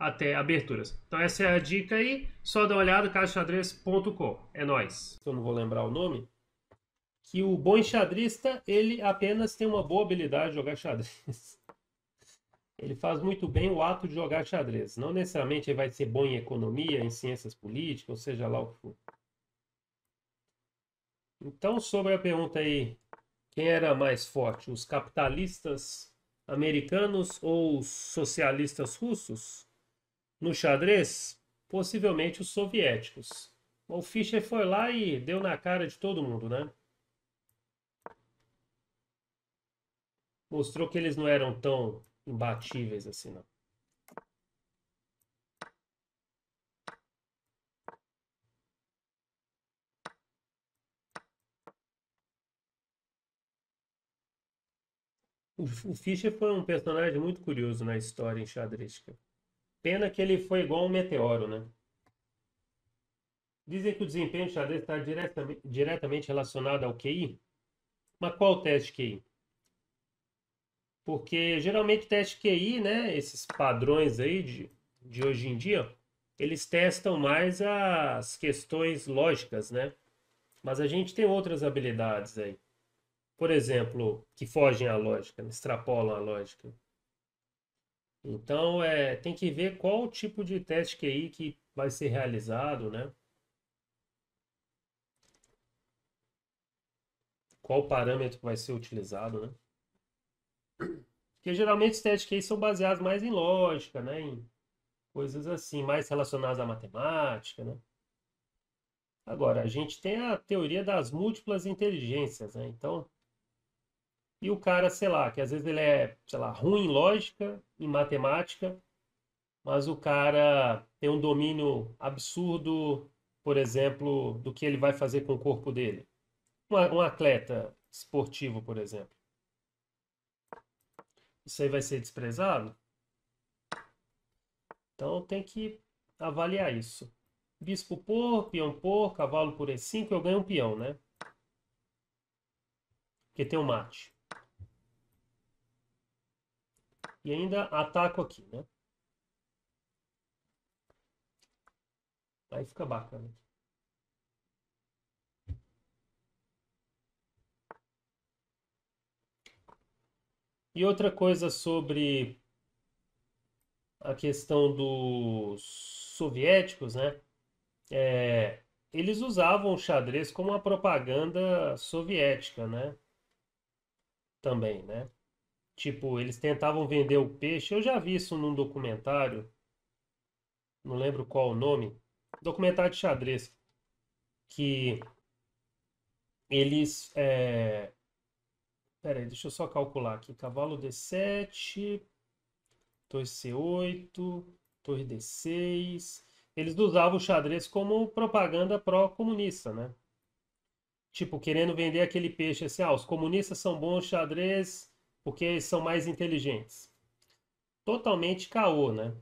até aberturas. Então essa é a dica aí, só dá uma olhada, caixadrez.com, é nós. Eu não vou lembrar o nome, que o bom enxadrista, ele apenas tem uma boa habilidade de jogar xadrez. Ele faz muito bem o ato de jogar xadrez. Não necessariamente ele vai ser bom em economia, em ciências políticas, ou seja lá o que for. Então, sobre a pergunta aí, quem era mais forte, os capitalistas americanos ou os socialistas russos? No xadrez, possivelmente os soviéticos. O Fischer foi lá e deu na cara de todo mundo, né? Mostrou que eles não eram tão imbatíveis assim, não. O Fischer foi um personagem muito curioso na história enxadrística. Pena que ele foi igual um meteoro, né? Dizem que o desempenho do xadrez está diretamente, diretamente relacionado ao QI. Mas qual o teste QI? Porque geralmente o teste QI, né, esses padrões aí de, de hoje em dia, eles testam mais as questões lógicas, né? Mas a gente tem outras habilidades aí. Por exemplo, que fogem à lógica, né, extrapolam a lógica. Então, é, tem que ver qual tipo de teste QI que vai ser realizado, né? Qual parâmetro vai ser utilizado, né? Porque geralmente os testes QI são baseados mais em lógica, né? Em coisas assim, mais relacionadas à matemática, né? Agora, a gente tem a teoria das múltiplas inteligências, né? Então, e o cara, sei lá, que às vezes ele é, sei lá, ruim em lógica, em matemática, mas o cara tem um domínio absurdo, por exemplo, do que ele vai fazer com o corpo dele. Um, atleta esportivo, por exemplo. Isso aí vai ser desprezado? Então tem que avaliar isso. Bispo por, peão por, cavalo por E5, eu ganho um peão, né? Porque tem um mate e ainda ataco aqui, né? Aí fica bacana. E outra coisa sobre a questão dos soviéticos, né? É, eles usavam o xadrez como uma propaganda soviética, né? Também, né? Tipo, eles tentavam vender o peixe. Eu já vi isso num documentário. Não lembro qual o nome. Documentário de xadrez. Que eles. É... Pera aí, deixa eu só calcular aqui. Cavalo D7, torre C8, torre D6. Eles usavam o xadrez como propaganda pró-comunista, né? Tipo, querendo vender aquele peixe assim, ah, os comunistas são bons xadrez, porque eles são mais inteligentes. Totalmente caô, né?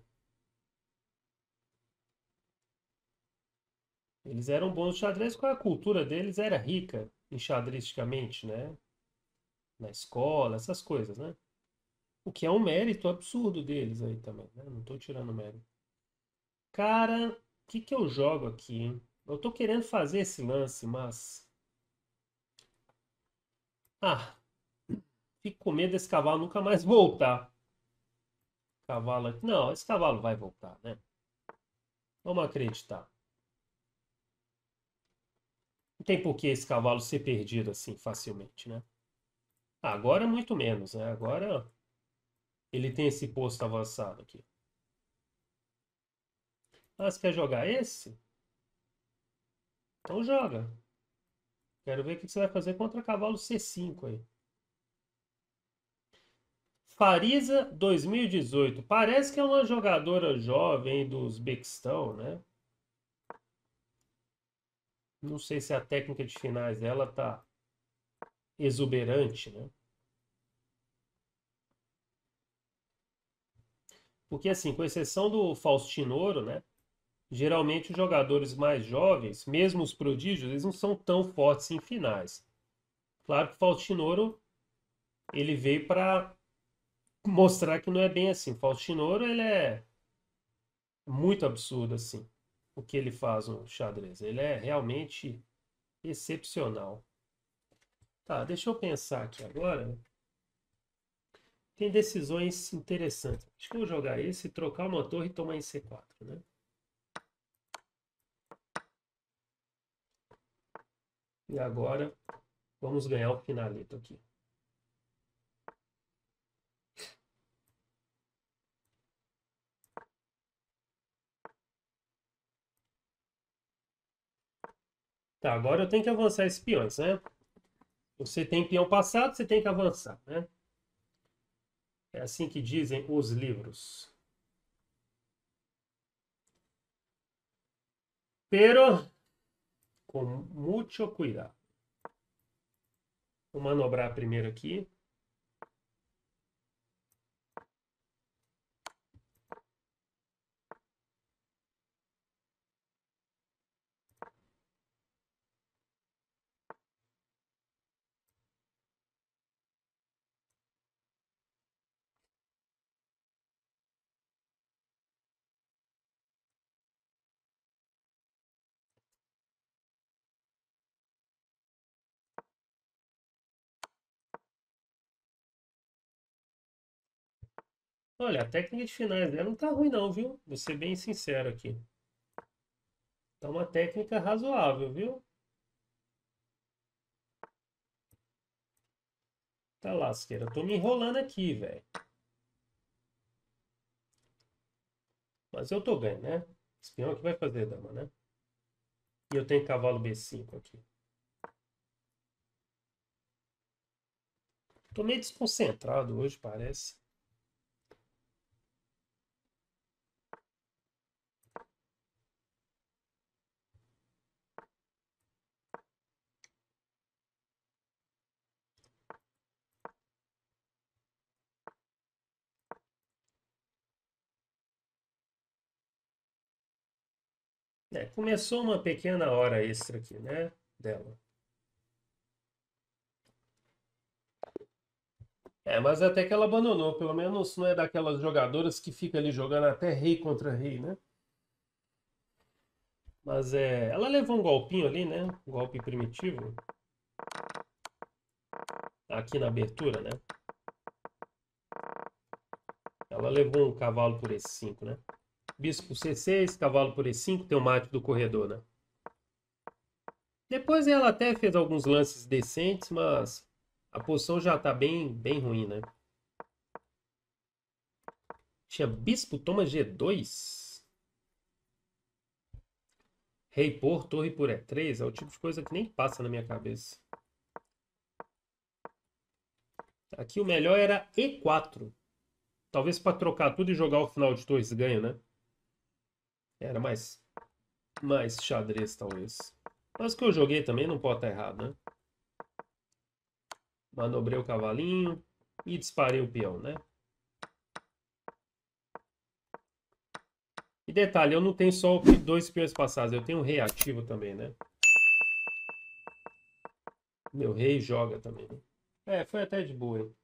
Eles eram bons no xadrez, porque é a cultura deles era rica enxadristicamente, né? Na escola, essas coisas, né? O que é um mérito absurdo deles aí também, né? Não tô tirando mérito. Cara, o que que eu jogo aqui, hein? Eu tô querendo fazer esse lance, mas... Ah, com comer desse cavalo nunca mais voltar. Cavalo. Não, esse cavalo vai voltar, né? Vamos acreditar. Não tem por que esse cavalo ser perdido assim facilmente, né? Ah, agora muito menos, né? Agora ele tem esse posto avançado aqui. Ah, você quer jogar esse? Então joga. Quero ver o que você vai fazer contra cavalo C5 aí. Farisa 2018. Parece que é uma jogadora jovem do Uzbequistão, né? Não sei se a técnica de finais dela tá exuberante, né? Porque assim, com exceção do Faustino né? Geralmente os jogadores mais jovens, mesmo os prodígios, eles não são tão fortes em finais. Claro que o Faustino ele veio para mostrar que não é bem assim. Faustinoro, ele é muito absurdo, assim, o que ele faz no xadrez. Ele é realmente excepcional. Tá, deixa eu pensar aqui agora. Tem decisões interessantes. Acho que eu vou jogar esse, trocar uma torre e tomar em C4, né? E agora, vamos ganhar o finalito aqui. Tá, agora eu tenho que avançar esses peões, né? Você tem peão passado, você tem que avançar, né? É assim que dizem os livros. Pero, com muito cuidado. Vou manobrar primeiro aqui. Olha, a técnica de finais dela né, não tá ruim não, viu? Vou ser bem sincero aqui. Tá uma técnica razoável, viu? Tá lasqueira. Eu tô me enrolando aqui, velho. Mas eu tô bem, né? Espião que vai fazer dama, né? E eu tenho cavalo B5 aqui. Tô meio desconcentrado hoje, parece. É, começou uma pequena hora extra aqui, né, dela. É, mas até que ela abandonou, pelo menos não é daquelas jogadoras que fica ali jogando até rei contra rei, né? Mas é, ela levou um golpinho ali, né? Um golpe primitivo. Aqui na abertura, né? Ela levou um cavalo por esse 5 né? bispo C6, cavalo por E5, tem o mate do corredor, né? Depois ela até fez alguns lances decentes, mas a posição já está bem, bem ruim, né? Tinha bispo toma G2. Rei por, torre por E3. É o tipo de coisa que nem passa na minha cabeça. Aqui o melhor era E4. Talvez para trocar tudo e jogar o final de torres ganha, né? Era mais, mais xadrez, talvez. Mas o que eu joguei também não pode estar tá errado, né? Manobrei o cavalinho e disparei o peão, né? E detalhe, eu não tenho só dois peões passados, eu tenho um rei ativo também, né? Meu rei joga também. Né? É, foi até de boa, hein?